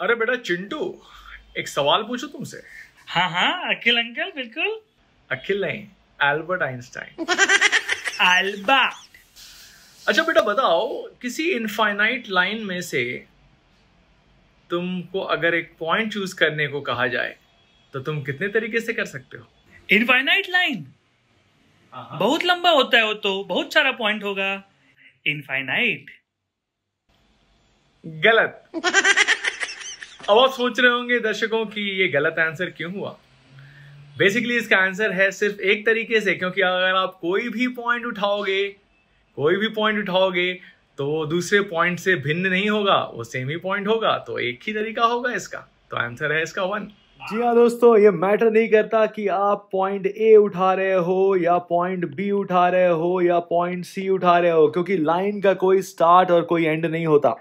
अरे बेटा चिंटू एक सवाल पूछो तुमसे हाँ हाँ अखिल अंकल बिल्कुल अखिल नहीं एल्बर्ट आइंस्टाइन एल्बर्ट अच्छा बेटा बताओ किसी इनफाइनाइट लाइन में से तुमको अगर एक पॉइंट चूज करने को कहा जाए तो तुम कितने तरीके से कर सकते हो इनफाइनाइट हाँ, हाँ। लाइन बहुत लंबा होता है वो तो बहुत सारा पॉइंट होगा इनफाइनाइट गलत अब आप सोच रहे होंगे दर्शकों कि ये गलत आंसर क्यों हुआ बेसिकली इसका आंसर है सिर्फ एक तरीके से क्योंकि अगर आप कोई भी पॉइंट उठाओगे कोई भी पॉइंट उठाओगे तो दूसरे पॉइंट से भिन्न नहीं होगा वो सेम ही पॉइंट होगा तो एक ही तरीका होगा इसका तो आंसर है इसका वन जी हाँ दोस्तों ये मैटर नहीं करता कि आप पॉइंट ए उठा रहे हो या पॉइंट बी उठा रहे हो या पॉइंट सी उठा रहे हो क्योंकि लाइन का कोई स्टार्ट और कोई एंड नहीं होता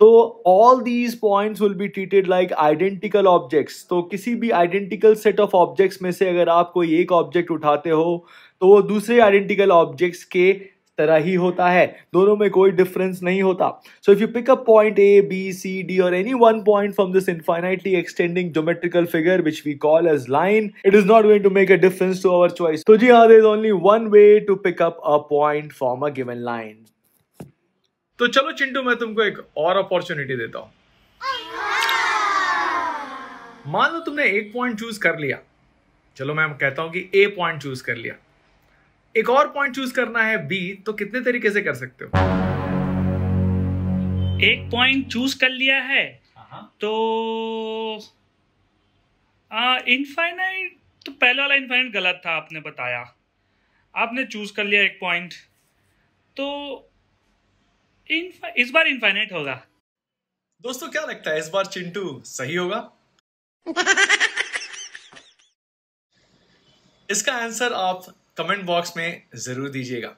तो all these points will be treated like identical objects तो किसी भी आइडेंटिकल सेट ऑफ ऑब्जेक्ट्स में से अगर आप कोई एक ऑब्जेक्ट उठाते हो तो वो दूसरे आइडेंटिकल ऑब्जेक्ट्स के तरह ही होता है दोनों में कोई डिफरेंस नहीं होता so if you pick up point A B C D और any one point from this infinitely extending geometrical figure which we call as line it is not going to make a difference to our choice तो जी हाँ there is only one way to pick up a point from a given line तो चलो चिंटू मैं तुमको एक और opportunity देता हूं मान लो तुमने एक पॉइंट चूज कर लिया चलो मैं कहता हूं कि ए पॉइंट चूज कर लिया एक और पॉइंट चूज करना है बी तो कितने तरीके से कर सकते हो एक पॉइंट चूज कर लिया है हाँ। तो इनफाइनाइट तो पहला वाला इनफाइनाइट गलत था आपने बताया आपने चूज कर लिया एक पॉइंट तो इस बार इनफाइनाइट होगा दोस्तों क्या लगता है इस बार चिंटू सही होगा इसका आंसर आप कमेंट बॉक्स में जरूर दीजिएगा